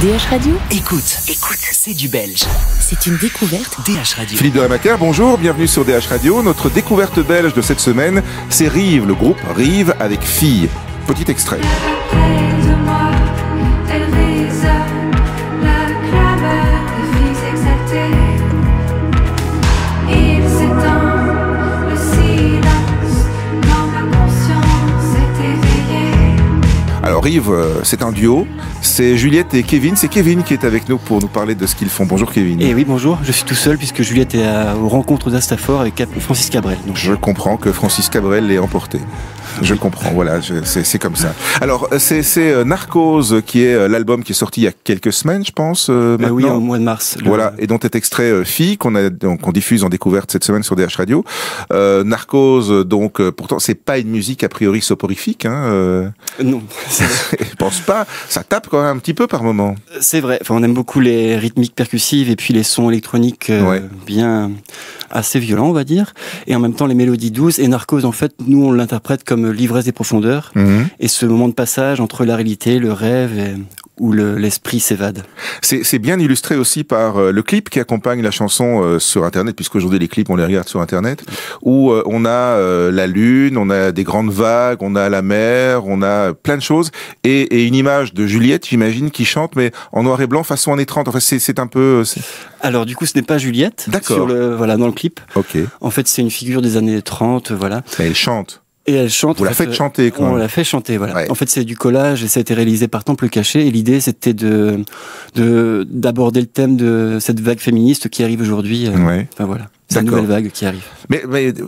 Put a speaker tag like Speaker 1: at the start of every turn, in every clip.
Speaker 1: DH Radio Écoute, écoute, c'est du belge. C'est une découverte DH Radio. Philippe de bonjour, bienvenue sur DH Radio. Notre découverte belge de cette semaine, c'est Rive, le groupe Rive avec Fille. Petit extrait. Alors euh, c'est un duo, c'est Juliette et Kevin, c'est Kevin qui est avec nous pour nous parler de ce qu'ils font. Bonjour Kevin. Et eh oui, bonjour, je suis tout seul puisque Juliette est aux rencontres d'Astafor avec Francis Cabrel. Donc. Je comprends que Francis Cabrel l'ait emporté. Je comprends, voilà, c'est comme ça. Alors, euh, c'est euh, Narcos qui est l'album qui est sorti il y a quelques semaines, je pense. Oui, au mois de mars. Voilà, et dont est extrait Fille qu'on diffuse en découverte cette semaine sur DH Radio. Euh, donc pourtant c'est pas une musique a priori soporifique. Hein, Non, je pense pas. Ça tape quand même un petit peu par moment. C'est vrai. on aime beaucoup les rythmiques
Speaker 2: percussives et puis les sons électroniques euh, bien assez violents, on va dire. Et en même temps, les mélodies douces. Et Narcos, en fait, nous, on l'interprète comme l'ivresse des profondeurs. Mhm. Et ce moment de passage entre la réalité, le rêve et,
Speaker 1: où l'esprit s'évade. C'est bien illustré aussi par euh, le clip qui accompagne la chanson euh, sur Internet, puisqu'aujourd'hui les clips on les regarde sur Internet, où euh, on a la lune, on a des grandes vagues, on a la mer, on a plein de choses, et, et une image de Juliette, j'imagine, qui chante, mais en noir et blanc, façon années 30. Enfin, c'est un peu... Alors du coup, ce n'est pas Juliette, sur le, voilà, dans le clip. Ok. En fait, c'est une figure des années 30, voilà. elle chante.
Speaker 2: Et elle chante. Vous la fait euh, chanter, On la fait chanter, voilà. En fait, c'est du collage et ça a été réalisé par Temple Caché. Et l'idée, c'était de, d'aborder le thème de cette vague féministe qui arrive aujourd'hui. Euh, enfin, voilà. cette nouvelle vague qui arrive.
Speaker 1: Mais,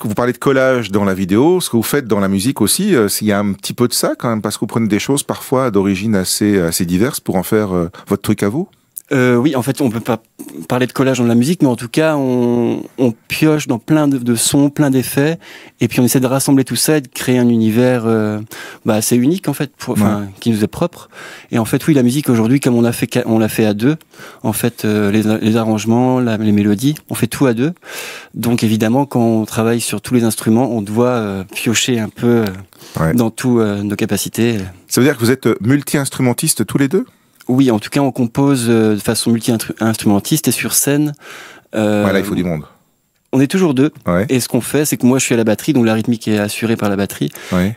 Speaker 1: vous parlez de collage dans la vidéo, ce que vous faites dans la musique aussi, euh, s'il il y a un petit peu de ça quand même, parce que vous prenez des choses parfois d'origine assez, assez diverses pour en faire votre truc à vous euh,
Speaker 2: oui, en fait, on peut pas parler de collage dans la musique, mais en tout cas, on, pioche dans plein de, sons, plein d'effets, et puis on essaie de rassembler tout ça et de créer un univers euh, bah, assez unique, en fait, pour, qui nous est propre. Et en fait, oui, la musique aujourd'hui, comme on l'a fait, on l'a fait à deux, en fait, euh, les, arrangements, les mélodies, on fait tout à deux. Donc, évidemment, quand on travaille sur tous les instruments, on doit euh, piocher un peu dans toutes nos capacités. Ça veut dire que vous êtes multi-instrumentistes tous les deux oui, en tout cas, on compose euh, de façon multi-instrumentiste et sur scène. Euh, voilà, il faut du monde. On est toujours deux. Et ce qu'on fait, c'est que moi, je suis à la batterie, donc la rythmique est assurée par la batterie.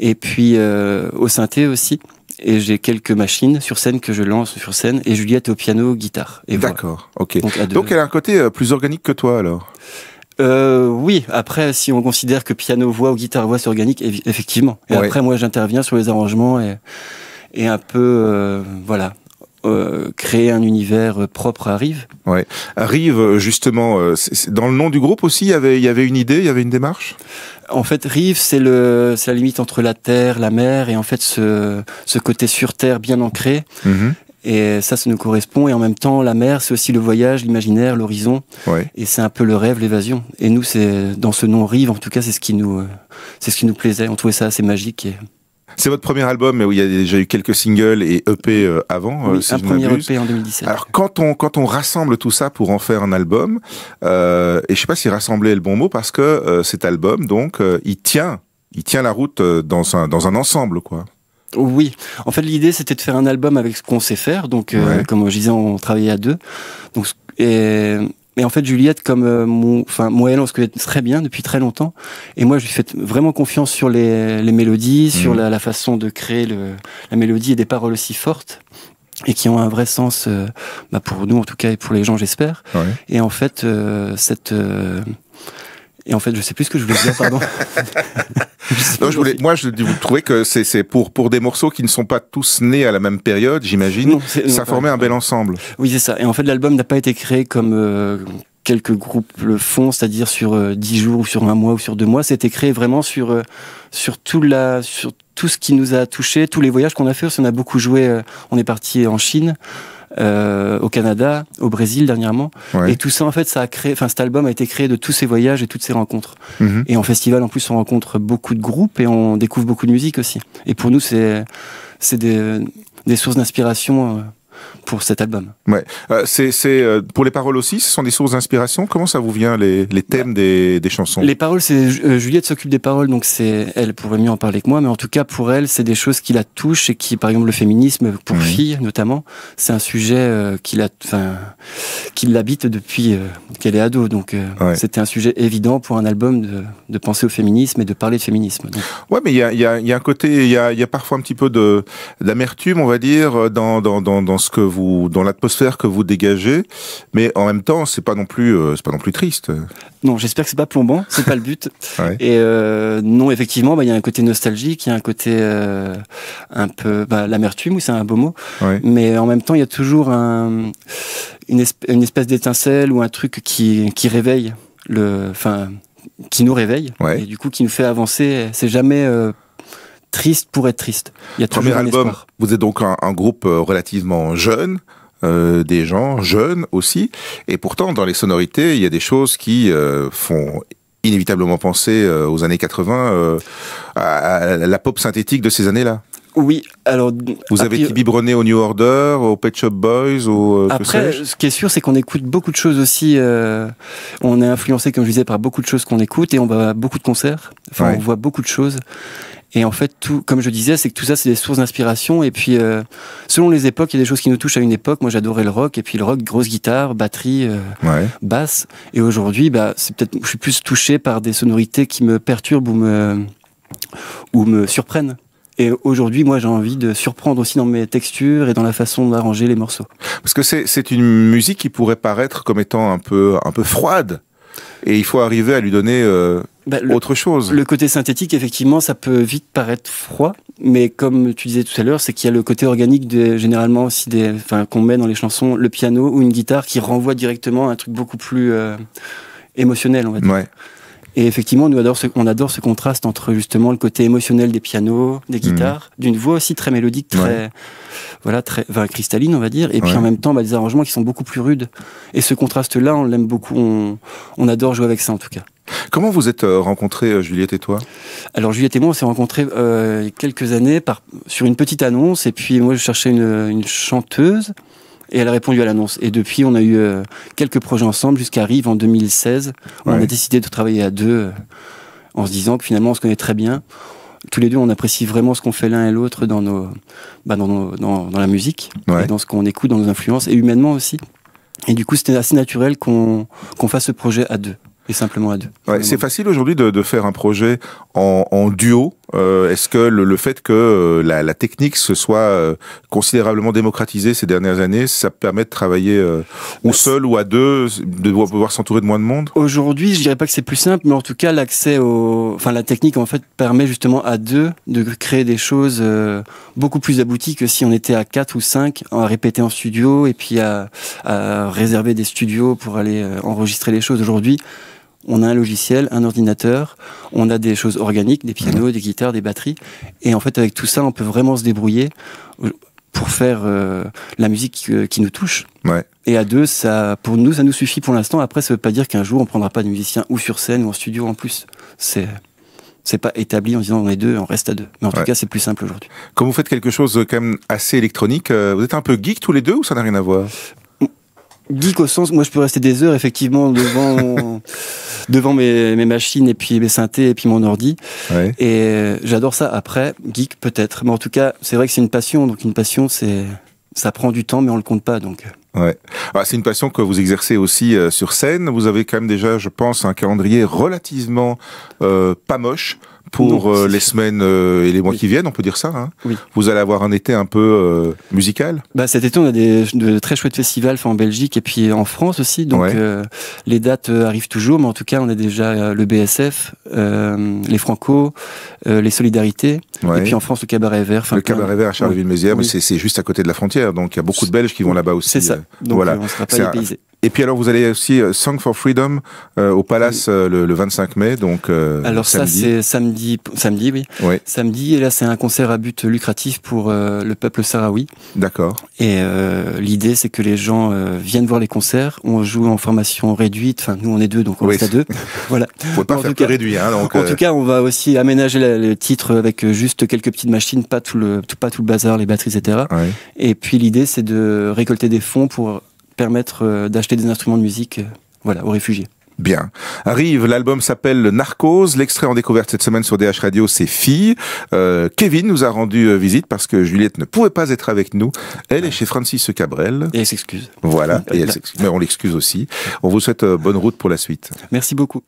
Speaker 2: Et puis euh, au synthé aussi. Et j'ai quelques machines sur scène que je lance sur scène. Et Juliette au piano, guitare. Et D'accord, voilà. ok. Donc,
Speaker 1: elle a un côté euh, plus organique que
Speaker 2: toi alors euh, oui, après, si on considère que piano, voix ou guitare, voix, c'est organique, effectivement. Et après, moi, j'interviens sur les arrangements et, et un peu, euh, voilà,
Speaker 1: euh, créer un univers euh, propre à Rive. Ouais. Rive, euh, justement, dans le nom du groupe aussi, il y avait, il y avait une idée, il y avait une démarche En fait, Rive, c'est la
Speaker 2: limite entre la terre, la mer, et en fait, ce, ce côté sur terre bien ancré. Mhm. Et ça, ça nous correspond. Et en même temps, la mer, c'est aussi le voyage, l'imaginaire, l'horizon. Ouais. Et c'est un peu le rêve, l'évasion. Et nous, c'est dans ce nom Rive, en tout cas, c'est ce qui nous, c'est ce qui nous plaisait. On trouvait ça assez magique. Et...
Speaker 1: C'est votre premier album, mais où il y a déjà eu quelques singles et EP euh, avant. Euh, oui, un premier EP e en 2017. Alors quand on quand on rassemble tout ça pour en faire un album, euh, et je sais pas si rassembler est le bon mot parce que cet album donc il tient il tient la route dans un dans un ensemble quoi. Oui, en fait l'idée c'était de faire un album avec ce qu'on sait
Speaker 2: faire, donc comme je disais on travaillait à deux, donc et mais en fait, Juliette, comme euh, mon, enfin, moi et elle, on se connaît très bien depuis très longtemps. Et moi, je lui fais vraiment confiance sur les, les mélodies, mhm. sur la, la, façon de créer le, la mélodie et des paroles aussi fortes et qui ont un vrai sens euh, bah pour nous en tout cas et pour les gens j'espère et en fait euh, cette et en fait je sais plus ce que je voulais dire pardon
Speaker 1: je voulais, moi, je vous trouvez que c'est pour, pour des morceaux qui ne sont pas tous nés à la même période, j'imagine, ça formait un bel ensemble.
Speaker 2: Oui, c'est ça. Et en fait, l'album n'a pas été créé comme, euh, quelques groupes le font, c'est-à-dire sur 10 euh, jours ou sur un mois ou sur deux mois. C'était créé vraiment sur euh, tout la sur tout ce qui nous a touché, tous les voyages qu'on a fait. On a beaucoup joué. on est parti en Chine. Euh, au Canada, au Brésil dernièrement. Et tout ça, en fait, ça a créé, enfin, cet album a été créé de tous ces voyages et toutes ces rencontres. Mhm. Et en festival, en plus, on rencontre beaucoup de groupes et on découvre beaucoup de musique aussi. Et pour nous, c'est, c'est des, des sources d'inspiration euh, pour cet
Speaker 1: album. Ouais. Euh, c'est, euh, pour les paroles aussi, ce sont des sources d'inspiration. Comment ça vous vient les, thèmes bah, des, chansons Les
Speaker 2: paroles, c'est euh, Juliette s'occupe des paroles, donc c'est elle pourrait mieux en parler que moi, mais en tout cas pour elle, c'est des choses qui la touchent et qui, par exemple, le féminisme pour filles notamment, c'est un sujet qui la, qui l'habite depuis qu'elle est ado, donc c'était un sujet évident pour un album de, penser au féminisme et de parler de féminisme. Oui
Speaker 1: Ouais, mais il y a, un côté, il y a, parfois un petit peu de d'amertume, on va dire, dans, dans, dans ce que vous dans l'atmosphère que vous dégagez, mais en même temps, c'est pas non plus, euh, c'est pas non plus triste.
Speaker 2: Non, j'espère que c'est pas plombant, c'est pas le but. Et euh, non, effectivement, bah, il y a un côté nostalgique, il y a un côté euh, un peu bah, l'amertume, c'est un beau mot. Mais en même temps, il y a toujours un, une, espèce d'étincelle ou un truc qui, réveille le, enfin, qui nous réveille et du coup qui nous fait avancer. C'est jamais triste pour être triste. Il y a toujours Premier album,
Speaker 1: Vous êtes donc un, groupe euh, relativement jeune. Euh, des gens jeunes aussi, et pourtant dans les sonorités, il y a des choses qui euh, font inévitablement penser aux années 80, à, la pop synthétique de ces années-là. Oui, alors vous ah, avez été au New Order, au Pet Shop Boys, au après. ce
Speaker 2: qui est sûr, c'est qu'on écoute beaucoup de choses aussi. on est influencé, comme je disais, par beaucoup de choses qu'on écoute et on va à beaucoup de concerts. Enfin, on voit beaucoup de choses et en fait, tout, comme je disais, c'est que tout ça, c'est des sources d'inspiration. Et puis, euh, selon les époques, il y a des choses qui nous touchent à une époque. Moi, j'adorais le rock. Et puis, le rock, grosse guitare, batterie, euh, basse. Et aujourd'hui, bah, c'est peut-être, je suis plus touché par des sonorités qui me perturbent ou me, ou me surprennent. Et aujourd'hui, moi, j'ai envie de surprendre aussi dans mes textures et dans la façon
Speaker 1: d'arranger les morceaux. Parce que c'est une musique qui pourrait paraître comme étant un peu, un peu froide et il faut arriver à lui donner euh, bah, autre chose. Le côté synthétique, effectivement, ça peut
Speaker 2: vite paraître froid, mais comme tu disais tout à l'heure, c'est qu'il y a le côté organique de, généralement aussi des, enfin, qu'on met dans les chansons, le piano ou une guitare qui renvoie directement à un truc beaucoup plus euh, émotionnel, on va dire. Et effectivement, nous adore on adore ce contraste entre justement le côté émotionnel des pianos, des mmh. guitares, d'une voix aussi très mélodique, très voilà, très cristalline, on va dire, et puis en même temps bah, des arrangements qui sont beaucoup plus rudes. Et ce contraste-là, on l'aime beaucoup, on, adore jouer avec ça en tout cas.
Speaker 1: Comment vous êtes euh, rencontrés, euh, Juliette et toi Alors Juliette et moi, on s'est
Speaker 2: rencontrés euh, quelques années par, sur une petite annonce, et puis moi je cherchais une chanteuse, et elle a répondu à l'annonce. Et depuis, on a eu euh, quelques projets ensemble jusqu'à Rive en 2016. On a décidé de travailler à deux euh, en se disant que finalement, on se connaît très bien. Tous les deux, on apprécie vraiment ce qu'on fait l'un et l'autre dans, nos, bah, dans, dans, la musique, dans ce qu'on écoute, dans nos influences, et humainement aussi. Et du coup, c'était assez naturel qu'on fasse ce projet
Speaker 1: à deux, et simplement à deux. c'est facile aujourd'hui de, de, faire un projet en, en duo, euh, est-ce que le, fait que euh, la, technique se soit euh, considérablement démocratisée ces dernières années, ça permet de travailler euh, ou bah, seul ou à deux, de pouvoir s'entourer de moins de monde
Speaker 2: Aujourd'hui, je dirais pas que c'est plus simple, mais en tout cas, l'accès au, enfin la technique en fait permet justement à deux de créer des choses beaucoup plus abouties que si on était à quatre ou cinq à répéter en studio et puis à réserver des studios pour aller enregistrer les choses. Aujourd'hui, on a un logiciel, un ordinateur, on a des choses organiques, des pianos, des guitares, des batteries. Et en fait, avec tout ça, on peut vraiment se débrouiller euh, pour faire euh, la musique euh, qui nous touche. Et à deux, ça, pour nous, ça nous suffit pour l'instant. Après, ça veut pas dire qu'un jour, on prendra pas de musicien ou sur scène ou en studio en plus. C'est c'est pas établi en disant on est deux, on
Speaker 1: reste à deux. Mais en tout cas, c'est plus simple aujourd'hui. Comme vous faites quelque chose quand même assez électronique, vous êtes un peu geek tous les deux ou ça n'a rien à voir
Speaker 2: Geek au sens, moi je peux rester des heures effectivement devant. devant mes, machines et puis mes synthés et puis mon ordi. Et euh, j'adore ça. Après, geek peut-être, mais en tout cas, c'est vrai que c'est une passion. Donc une passion, c'est ça prend du
Speaker 1: temps, mais on le compte pas. Donc. Euh. Ah, c'est une passion que vous exercez aussi euh, sur scène. Vous avez quand même déjà, je pense, un calendrier relativement pas moche pour euh, les semaines euh, et les mois qui viennent, on peut dire ça. Hein. Vous allez avoir un été un peu euh, musical. Bah cet été,
Speaker 2: on a des de très chouettes festivals en Belgique et puis en France aussi. Donc les dates arrivent toujours, mais en tout cas, on a déjà le BSF, les Franco, les Solidarités, et puis en France le Cabaret Vert. Le Cabaret Vert à Charleville-Mézières,
Speaker 1: c'est juste à côté de la frontière, donc il y a beaucoup de Belges qui vont là-bas aussi. C'est ça. Donc voilà. on sera pas et puis alors vous allez aussi euh, Song for Freedom euh, au Palace euh, le, 25 mai, donc euh, alors ça c'est samedi, samedi oui. oui.
Speaker 2: Samedi et là c'est un concert à but lucratif pour le peuple sahraoui.
Speaker 1: D'accord. Et
Speaker 2: l'idée c'est que les gens viennent voir les concerts. On joue en formation réduite. Enfin nous on est deux
Speaker 1: donc on oui. à deux. voilà. Faut pas faire tout cas, réduit. Hein, en tout
Speaker 2: cas on va aussi aménager le titre avec juste quelques petites machines, pas tout le pas tout le bazar, les batteries etc. Et puis l'idée c'est de récolter des fonds pour permettre euh, d'acheter des instruments de musique euh, voilà, aux réfugiés.
Speaker 1: Bien. Arrive, l'album s'appelle Narcos, L'extrait en découverte cette semaine sur DH Radio, c'est Fille. Euh, Kevin nous a rendu visite parce que Juliette ne pouvait pas être avec nous. Elle est chez Francis Cabrel. Et elle s'excuse. Voilà, Mais on l'excuse aussi. On vous souhaite bonne route pour la suite.
Speaker 2: Merci beaucoup.